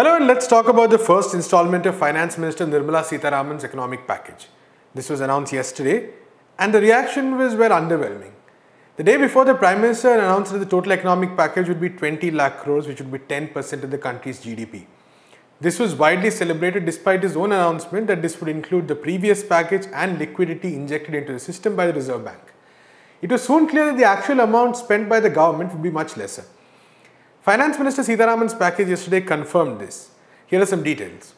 Hello and let's talk about the first installment of Finance Minister Nirmala Sitaraman's economic package. This was announced yesterday and the reaction was well underwhelming. The day before the Prime Minister announced that the total economic package would be 20 lakh crores which would be 10% of the country's GDP. This was widely celebrated despite his own announcement that this would include the previous package and liquidity injected into the system by the Reserve Bank. It was soon clear that the actual amount spent by the government would be much lesser. Finance Minister Sitharaman's package yesterday confirmed this. Here are some details.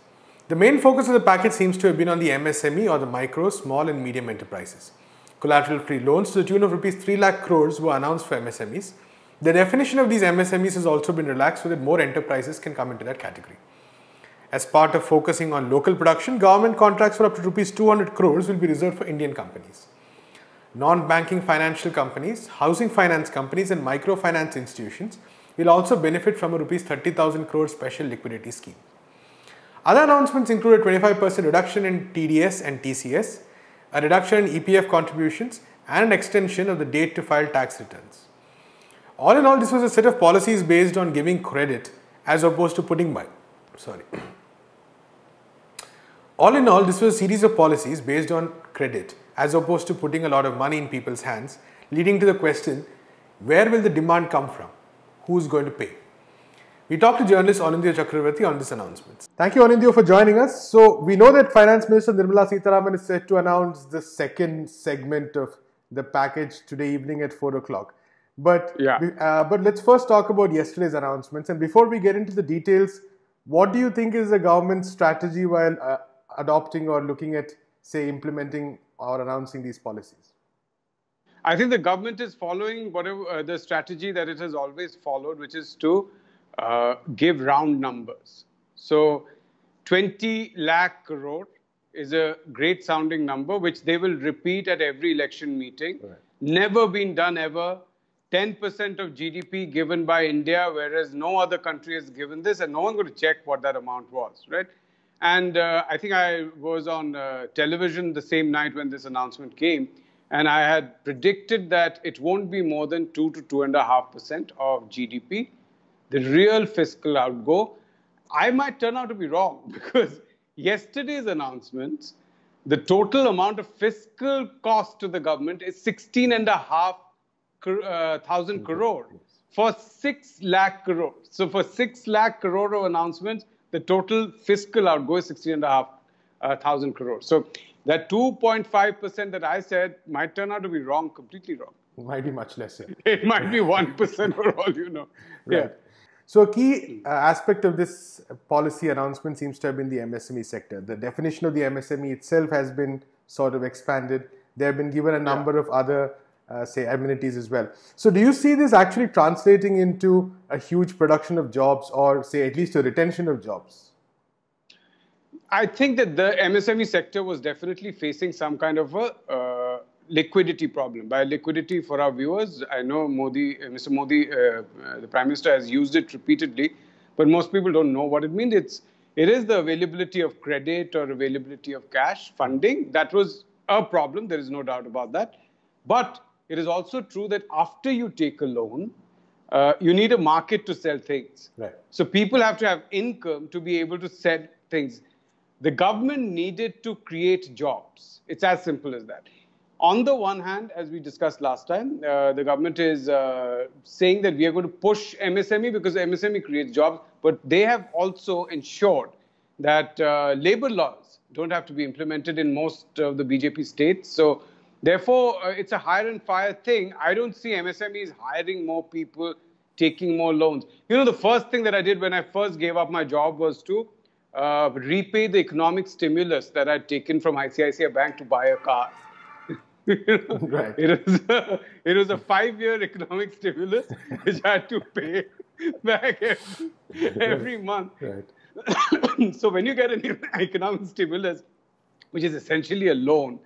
The main focus of the package seems to have been on the MSME or the micro, small and medium enterprises. Collateral-free loans to the tune of rupees 3 lakh crores were announced for MSMEs. The definition of these MSMEs has also been relaxed so that more enterprises can come into that category. As part of focusing on local production, government contracts for up to rupees 200 crores will be reserved for Indian companies. Non-banking financial companies, housing finance companies and microfinance institutions – will also benefit from a rupees 30,000 crore special liquidity scheme. Other announcements include a 25% reduction in TDS and TCS, a reduction in EPF contributions and an extension of the date to file tax returns. All in all, this was a set of policies based on giving credit as opposed to putting money. Sorry. All in all, this was a series of policies based on credit as opposed to putting a lot of money in people's hands, leading to the question, where will the demand come from? who's going to pay. We talked to journalist Anindya Chakravarti on this announcement. Thank you, Anindya, for joining us. So, we know that Finance Minister Nirmala Sitaraman is set to announce the second segment of the package today evening at 4 o'clock. But, yeah. Uh, but let's first talk about yesterday's announcements. And before we get into the details, what do you think is the government's strategy while uh, adopting or looking at, say, implementing or announcing these policies? I think the government is following whatever uh, the strategy that it has always followed, which is to uh, give round numbers. So 20 lakh crore is a great sounding number, which they will repeat at every election meeting. Right. Never been done ever. 10% of GDP given by India, whereas no other country has given this, and no one going to check what that amount was, right? And uh, I think I was on uh, television the same night when this announcement came and I had predicted that it won't be more than 2 to 2.5% of GDP, the real fiscal outgo. I might turn out to be wrong because yesterday's announcements, the total amount of fiscal cost to the government is 16,500 uh, crore for 6 lakh crore. So for 6 lakh crore of announcements, the total fiscal outgo is 16,500 uh, crore. So that 2.5% that I said might turn out to be wrong, completely wrong. might be much lesser. It might be 1% for all you know. Right. Yeah. So, a key uh, aspect of this policy announcement seems to have been the MSME sector. The definition of the MSME itself has been sort of expanded. They have been given a number yeah. of other, uh, say, amenities as well. So, do you see this actually translating into a huge production of jobs or, say, at least a retention of jobs? I think that the MSME sector was definitely facing some kind of a uh, liquidity problem. By liquidity, for our viewers, I know Modi, uh, Mr. Modi, uh, uh, the Prime Minister, has used it repeatedly, but most people don't know what it means. It's it is the availability of credit or availability of cash funding that was a problem. There is no doubt about that. But it is also true that after you take a loan, uh, you need a market to sell things. Right. So people have to have income to be able to sell things the government needed to create jobs. It's as simple as that. On the one hand, as we discussed last time, uh, the government is uh, saying that we are going to push MSME because MSME creates jobs, but they have also ensured that uh, labor laws don't have to be implemented in most of the BJP states. So, therefore, uh, it's a hire and fire thing. I don't see MSMEs hiring more people, taking more loans. You know, the first thing that I did when I first gave up my job was to uh, repay the economic stimulus that I'd taken from ICICI Bank to buy a car. you know, right. It was a, a five-year economic stimulus which I had to pay back every, every month. Right. so when you get an economic stimulus, which is essentially a loan,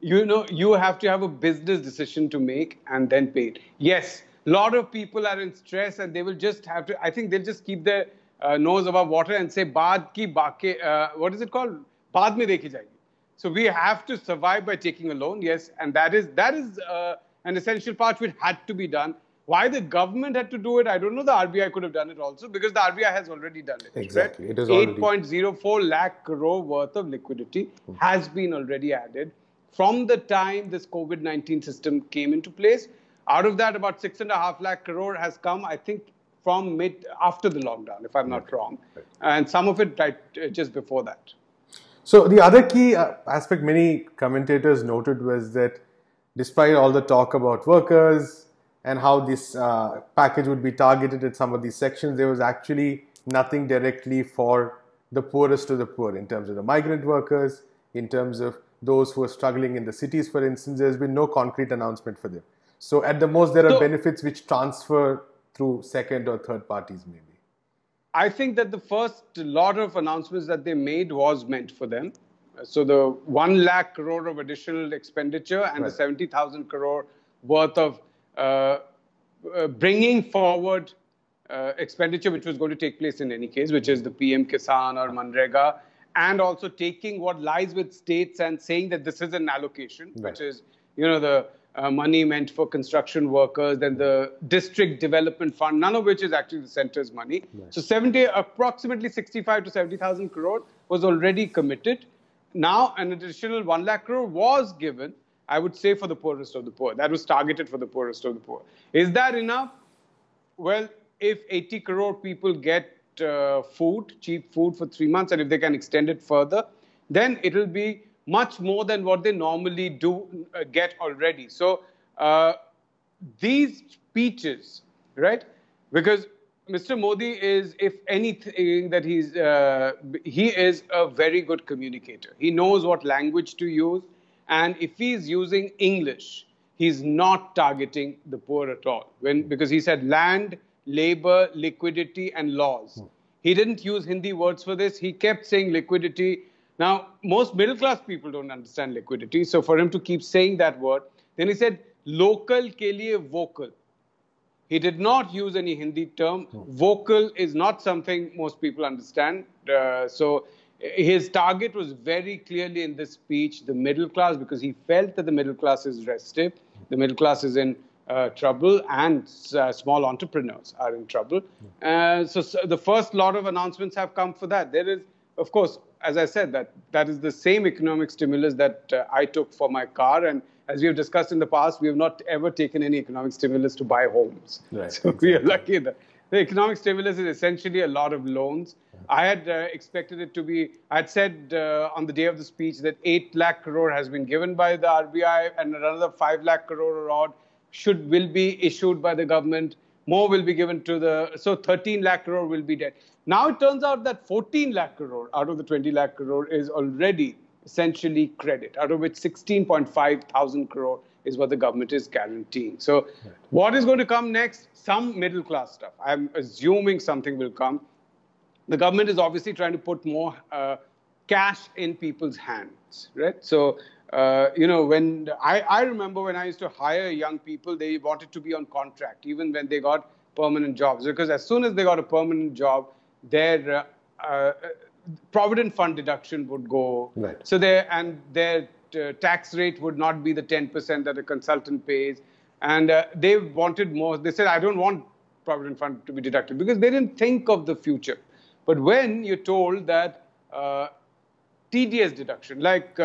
you know you have to have a business decision to make and then pay it. Yes, a lot of people are in stress and they will just have to. I think they'll just keep their uh, knows about water and say baad ki baake, uh, what is it called? Baad mein dekhi jayegi. So we have to survive by taking a loan, yes, and that is that is uh, an essential part which had to be done. Why the government had to do it, I don't know. The RBI could have done it also because the RBI has already done it. Exactly, right? it is 8.04 lakh crore worth of liquidity mm -hmm. has been already added from the time this COVID 19 system came into place. Out of that, about six and a half lakh crore has come, I think, from mid after the lockdown, if I'm not wrong, and some of it right just before that. So the other key uh, aspect many commentators noted was that despite all the talk about workers and how this uh, package would be targeted at some of these sections, there was actually nothing directly for the poorest of the poor in terms of the migrant workers, in terms of those who are struggling in the cities, for instance, there's been no concrete announcement for them. So at the most, there are so, benefits which transfer through second or third parties, maybe? I think that the first lot of announcements that they made was meant for them. So the 1 lakh crore of additional expenditure and right. the 70,000 crore worth of uh, uh, bringing forward uh, expenditure, which was going to take place in any case, which is the PM Kisan or Manrega, and also taking what lies with states and saying that this is an allocation, right. which is you know the uh, money meant for construction workers, then the district development fund, none of which is actually the center's money. Yes. So 70, approximately 65 to 70,000 crore was already committed. Now an additional 1 lakh crore was given, I would say for the poorest of the poor. That was targeted for the poorest of the poor. Is that enough? Well, if 80 crore people get uh, food, cheap food for three months, and if they can extend it further, then it will be much more than what they normally do uh, get already. So uh, these speeches, right? Because Mr. Modi is, if anything, that he's uh, he is a very good communicator. He knows what language to use, and if he's using English, he's not targeting the poor at all. When because he said land, labor, liquidity, and laws. Hmm. He didn't use Hindi words for this. He kept saying liquidity now, most middle class people don't understand liquidity. So for him to keep saying that word, then he said, local ke liye vocal. He did not use any Hindi term. No. Hmm. Vocal is not something most people understand. Uh, so eh, his target was very clearly in this speech the middle class, because he felt that the middle class is restive, the middle class is in uh, trouble, and uh, small entrepreneurs are in trouble. No. Hmm. Uh, so, so the first lot of announcements have come for that. There is of course, as I said, that that is the same economic stimulus that uh, I took for my car. And as we have discussed in the past, we have not ever taken any economic stimulus to buy homes. Right, so exactly. we are lucky that the economic stimulus is essentially a lot of loans. I had uh, expected it to be, I had said uh, on the day of the speech that 8 lakh crore has been given by the RBI and another 5 lakh crore or odd should will be issued by the government more will be given to the, so 13 lakh crore will be debt. Now it turns out that 14 lakh crore out of the 20 lakh crore is already essentially credit, out of which 16.5 thousand crore is what the government is guaranteeing. So, what is going to come next? Some middle class stuff. I'm assuming something will come. The government is obviously trying to put more uh, cash in people's hands, right? So, uh, you know, when I, I remember when I used to hire young people, they wanted to be on contract, even when they got permanent jobs, because as soon as they got a permanent job, their uh, uh, provident fund deduction would go. Right. So their and their uh, tax rate would not be the 10% that a consultant pays, and uh, they wanted more. They said, I don't want provident fund to be deducted because they didn't think of the future. But when you're told that TDS deduction, like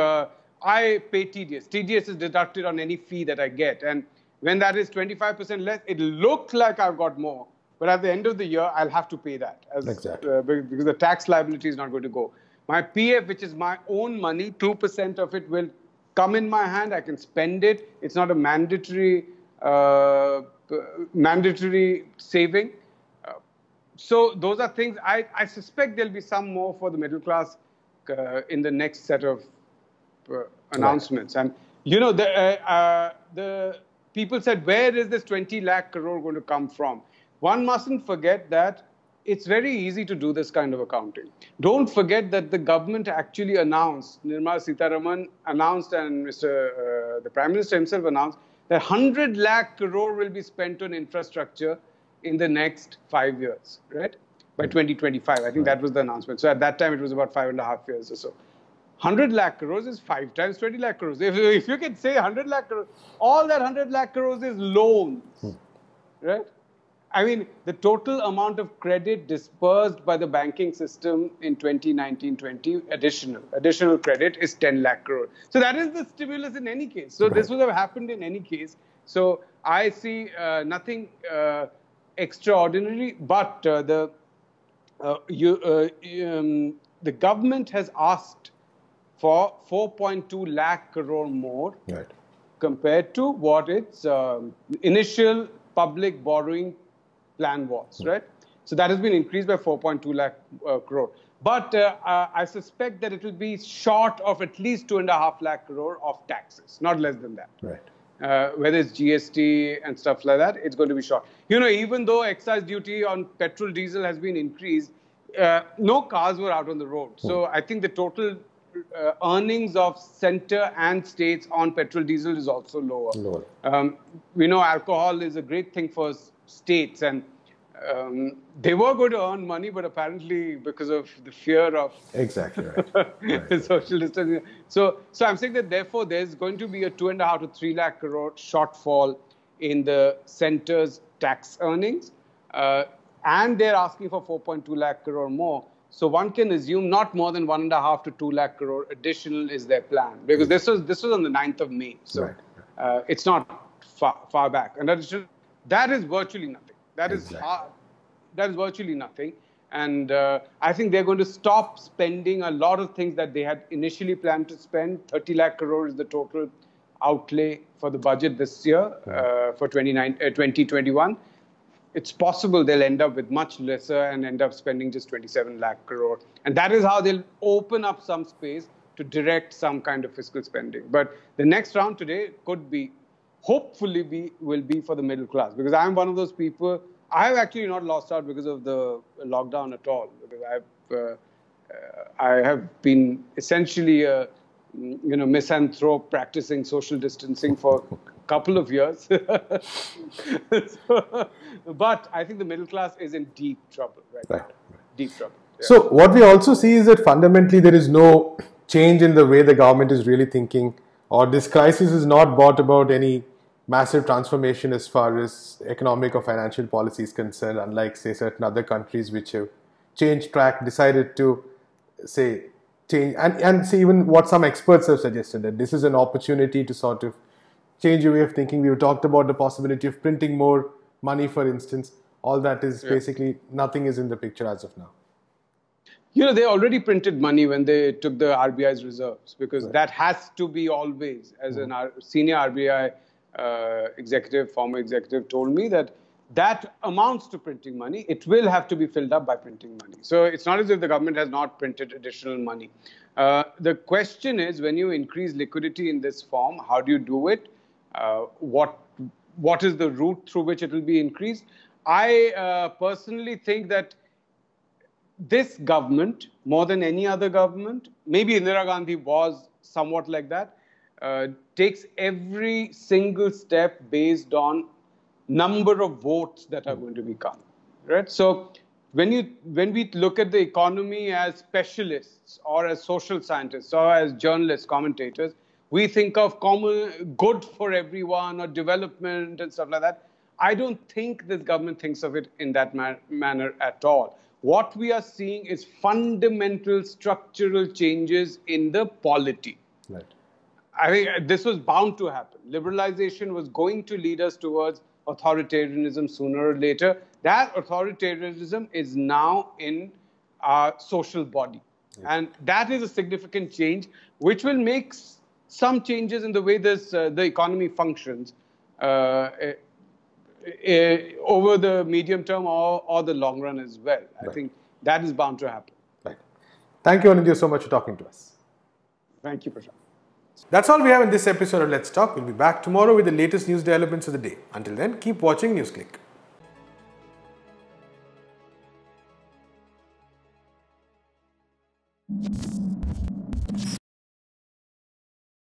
I pay TDS. TDS is deducted on any fee that I get. And when that is 25% less, it looks like I've got more. But at the end of the year, I'll have to pay that as, exactly. Uh, because the tax liability is not going to go. My PF, which is my own money, 2% of it will come in my hand. I can spend it. It's not a mandatory, uh, mandatory saving. Uh, so those are things I, I suspect there'll be some more for the middle class uh, in the next set of announcements. Right. And, you know, the, uh, uh, the people said, where is this 20 lakh crore going to come from? One mustn't forget that it's very easy to do this kind of accounting. Don't forget that the government actually announced, Nirmala Sitaraman announced and Mr. Uh, the Prime Minister himself announced that 100 lakh crore will be spent on infrastructure in the next five years, right? By 2025, I think right. that was the announcement. So at that time, it was about five and a half years or so. 100 lakh crores is 5 times 20 lakh crores. If, if you can say 100 lakh crores, all that 100 lakh crores is loans, hmm. right? I mean, the total amount of credit dispersed by the banking system in 2019-20, additional additional credit is 10 lakh crore. So that is the stimulus in any case. So right. this would have happened in any case. So I see uh, nothing uh, extraordinary, but uh, the uh, you, uh, um, the government has asked for 4.2 lakh crore more right. compared to what its um, initial public borrowing plan was, mm. right? So that has been increased by 4.2 lakh uh, crore. But uh, I suspect that it will be short of at least two and a half lakh crore of taxes, not less than that. Right. Uh, whether it's GST and stuff like that, it's going to be short. You know, even though excise duty on petrol diesel has been increased, uh, no cars were out on the road. Mm. So hmm. I think the total uh, earnings of center and states on petrol diesel is also lower. lower. Um, we know alcohol is a great thing for states, and um, they were going to earn money, but apparently because of the fear of exactly right. right. social distancing. So, so I'm saying that therefore there's going to be a two and a half to three lakh crore shortfall in the center's tax earnings, uh, and they're asking for 4.2 lakh crore more. So one can assume not more than one and a half to two lakh crore additional is their plan because this was this was on the 9th of May, so right. uh, it's not far, far back. And that is, just, that is virtually nothing. That is exactly. uh, that is virtually nothing. And uh, I think they're going to stop spending a lot of things that they had initially planned to spend. 30 lakh crore is the total outlay for the budget this year uh, for 29, uh, 2021 it's possible they'll end up with much lesser and end up spending just 27 lakh crore. And that is how they'll open up some space to direct some kind of fiscal spending. But the next round today could be, hopefully, be will be for the middle class because I'm one of those people. I have actually not lost out because of the lockdown at all. Because I've uh, uh I have been essentially a you know misanthrope practicing social distancing for couple of years. so, but I think the middle class is in deep trouble right, right. now. Deep trouble. Yeah. So what we also see is that fundamentally there is no change in the way the government is really thinking, or this crisis is not brought about any massive transformation as far as economic or financial policy is concerned, unlike say certain other countries which have changed track, decided to say change and, and see even what some experts have suggested that this is an opportunity to sort of change your way of thinking. We've talked about the possibility of printing more money, for instance. All that is yeah. basically nothing is in the picture as of now. You know, they already printed money when they took the RBI's reserves because right. that has to be always, as mm-hmm. senior RBI uh, executive, former executive, told me that that amounts to printing money. It will have to be filled up by printing money. So it's not as if the government has not printed additional money. Uh, the question is when you increase liquidity in this form, how do you do it? Uh, what what is the route through which it will be increased. I uh, personally think that this government, more than any other government, maybe Indira Gandhi was somewhat like that, uh, takes every single step based on number of votes that are going to be come, right? So when you when we look at the economy as specialists or as social scientists or as journalists, commentators, we think of common good for everyone or development and stuff like that. I don't think this government thinks of it in that ma manner at all. What we are seeing is fundamental structural changes in the polity. Right. I think uh, this was bound to happen. Liberalization was going to lead us towards authoritarianism sooner or later. That authoritarianism is now in our social body. And that is a significant change, which will make some changes in the way this uh, the economy functions uh, eh, eh, over the medium term or, or the long run as well. Right. I think that is bound to happen. Right. Thank you, Anindya, so much for talking to us. Thank you, Prashant. That's all we have in this episode of Let's Talk. We'll be back tomorrow with the latest news developments of the day. Until then, keep watching NewsClick.